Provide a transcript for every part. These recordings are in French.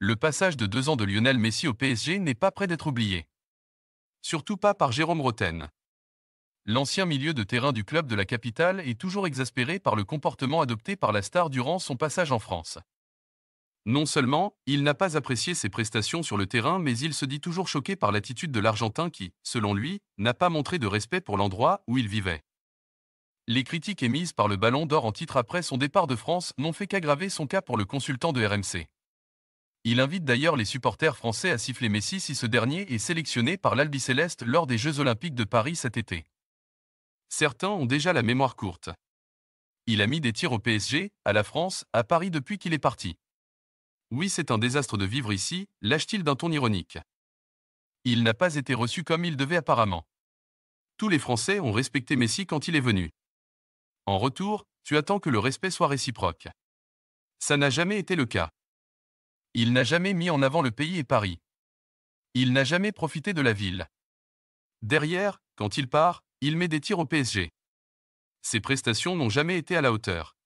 le passage de deux ans de Lionel Messi au PSG n'est pas près d'être oublié. Surtout pas par Jérôme Roten. L'ancien milieu de terrain du club de la capitale est toujours exaspéré par le comportement adopté par la star durant son passage en France. Non seulement, il n'a pas apprécié ses prestations sur le terrain, mais il se dit toujours choqué par l'attitude de l'Argentin qui, selon lui, n'a pas montré de respect pour l'endroit où il vivait. Les critiques émises par le Ballon d'Or en titre après son départ de France n'ont fait qu'aggraver son cas pour le consultant de RMC. Il invite d'ailleurs les supporters français à siffler Messi si ce dernier est sélectionné par l'Albicéleste lors des Jeux Olympiques de Paris cet été. Certains ont déjà la mémoire courte. Il a mis des tirs au PSG, à la France, à Paris depuis qu'il est parti. Oui, c'est un désastre de vivre ici, lâche-t-il d'un ton ironique. Il n'a pas été reçu comme il devait apparemment. Tous les Français ont respecté Messi quand il est venu. En retour, tu attends que le respect soit réciproque. Ça n'a jamais été le cas. Il n'a jamais mis en avant le pays et Paris. Il n'a jamais profité de la ville. Derrière, quand il part, il met des tirs au PSG. Ses prestations n'ont jamais été à la hauteur.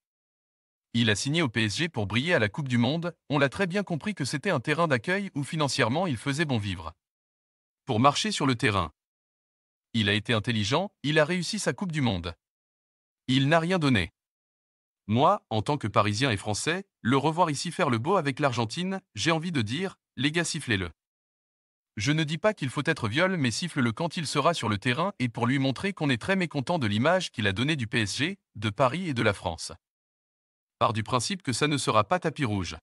Il a signé au PSG pour briller à la Coupe du Monde, on l'a très bien compris que c'était un terrain d'accueil où financièrement il faisait bon vivre. Pour marcher sur le terrain. Il a été intelligent, il a réussi sa Coupe du Monde. Il n'a rien donné. Moi, en tant que Parisien et Français, le revoir ici faire le beau avec l'Argentine, j'ai envie de dire, les gars sifflez-le. Je ne dis pas qu'il faut être viol, mais siffle-le quand il sera sur le terrain et pour lui montrer qu'on est très mécontent de l'image qu'il a donnée du PSG, de Paris et de la France. Par du principe que ça ne sera pas tapis rouge.